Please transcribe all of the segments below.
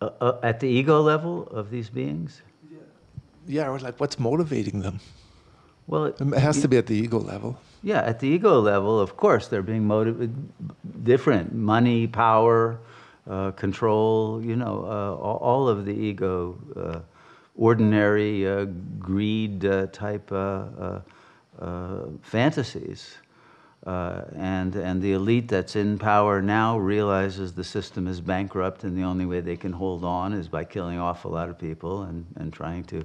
Uh, uh, at the ego level of these beings? Yeah, I was like, what's motivating them? Well, it, it has to be at the ego level. Yeah, at the ego level, of course, they're being motivated different money, power, uh, control, you know, uh, all, of the ego, uh, ordinary greed type fantasies. Uh, and, and the elite that's in power now realizes the system is bankrupt and the only way they can hold on is by killing off a lot of people and, and trying to,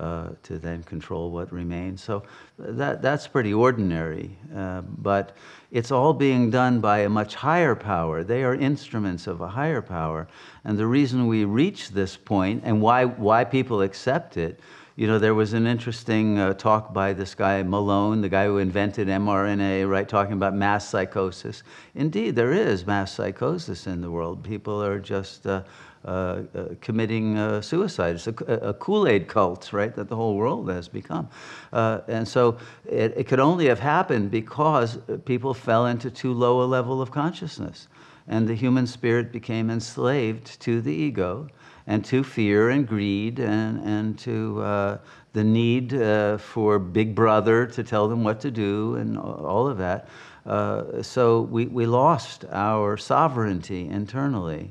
uh, to then control what remains. So that, that's pretty ordinary, uh, but it's all being done by a much higher power. They are instruments of a higher power. And the reason we reach this point and why, why people accept it you know, there was an interesting uh, talk by this guy Malone, the guy who invented mRNA, right, talking about mass psychosis. Indeed, there is mass psychosis in the world. People are just uh, uh, uh committing uh, suicide. It's a, a Kool-Aid cult, right, that the whole world has become. Uh, and so it, it could only have happened because people fell into too low a level of consciousness. And the human spirit became enslaved to the ego and to fear and greed and, and to uh, the need uh, for Big Brother to tell them what to do and all of that. Uh, so we, we lost our sovereignty internally.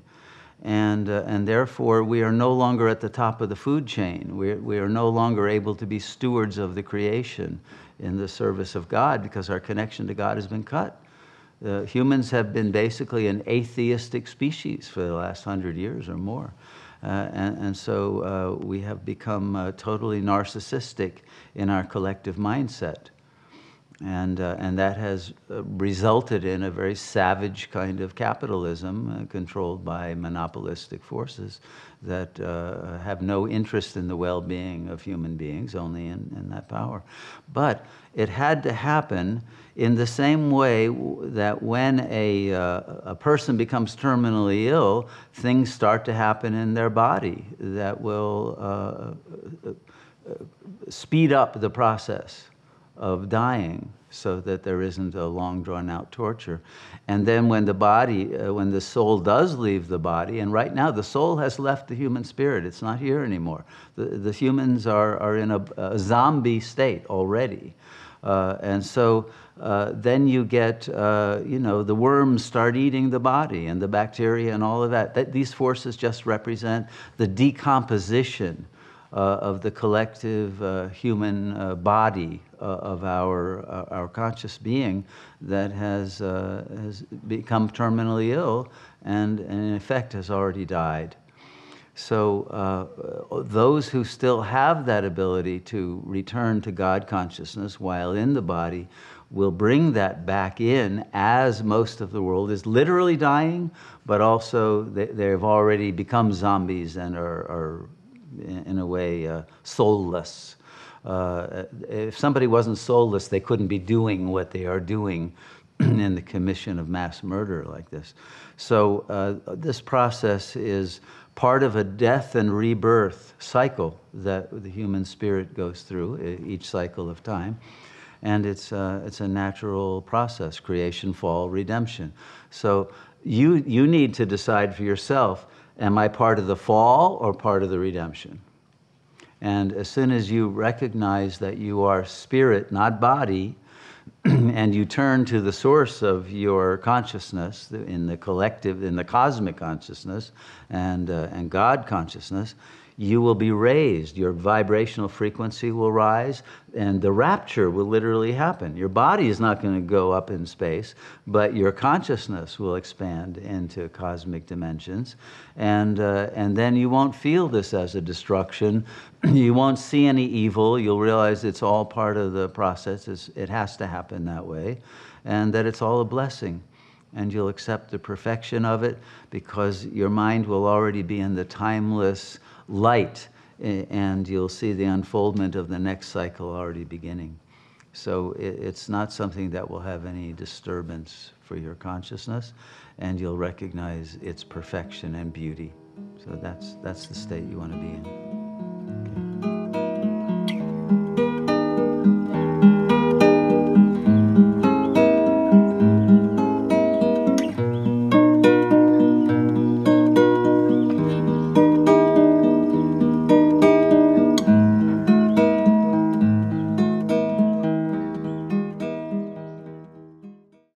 And, uh, and therefore, we are no longer at the top of the food chain. We, we are no longer able to be stewards of the creation in the service of God because our connection to God has been cut. Uh, humans have been basically an atheistic species for the last hundred years or more. Uh, and, and, so uh, we have become uh, totally narcissistic in our collective mindset. And, uh, and that has uh, resulted in a very savage kind of capitalism uh, controlled by monopolistic forces that uh, have no interest in the well being of human beings, only in, in that power. But it had to happen in the same way that when a, uh, a person becomes terminally ill, things start to happen in their body that will uh, uh, uh speed up the process of dying so that there isn't a long drawn out torture. And then when the body, uh, when the soul does leave the body, and right now the soul has left the human spirit, it's not here anymore. The, the humans are, are in a, a zombie state already. Uh, and so uh, then you get, uh, you know, the worms start eating the body and the bacteria and all of that. that these forces just represent the decomposition uh, of the collective uh, human uh, body of our, our conscious being that has, has become terminally ill and, and in effect has already died. So uh, those who still have that ability to return to God consciousness while in the body will bring that back in as most of the world is literally dying, but also they, have already become zombies and are, are in a way, uh, soulless. Uh, if somebody wasn't soulless, they couldn't be doing what they are doing in the commission of mass murder like this. So uh, this process is part of a death and rebirth cycle that the human spirit goes through each cycle of time. And it's, uh, it's a natural process creation, fall, redemption. So you, you need to decide for yourself Am I part of the fall or part of the redemption? And as soon as you recognize that you are spirit, not body, and you turn to the source of your consciousness in the collective, in the cosmic consciousness and, uh, and God consciousness, you will be raised. Your vibrational frequency will rise, and the rapture will literally happen. Your body is not going to go up in space, but your consciousness will expand into cosmic dimensions. And, uh, and then you won't feel this as a destruction. you won't see any evil. You'll realize it's all part of the process, it's, it has to happen that way, and that it's all a blessing and you'll accept the perfection of it because your mind will already be in the timeless light and you'll see the unfoldment of the next cycle already beginning. So it's not something that will have any disturbance for your consciousness and you'll recognize its perfection and beauty. So that's, that's the state you want to be in.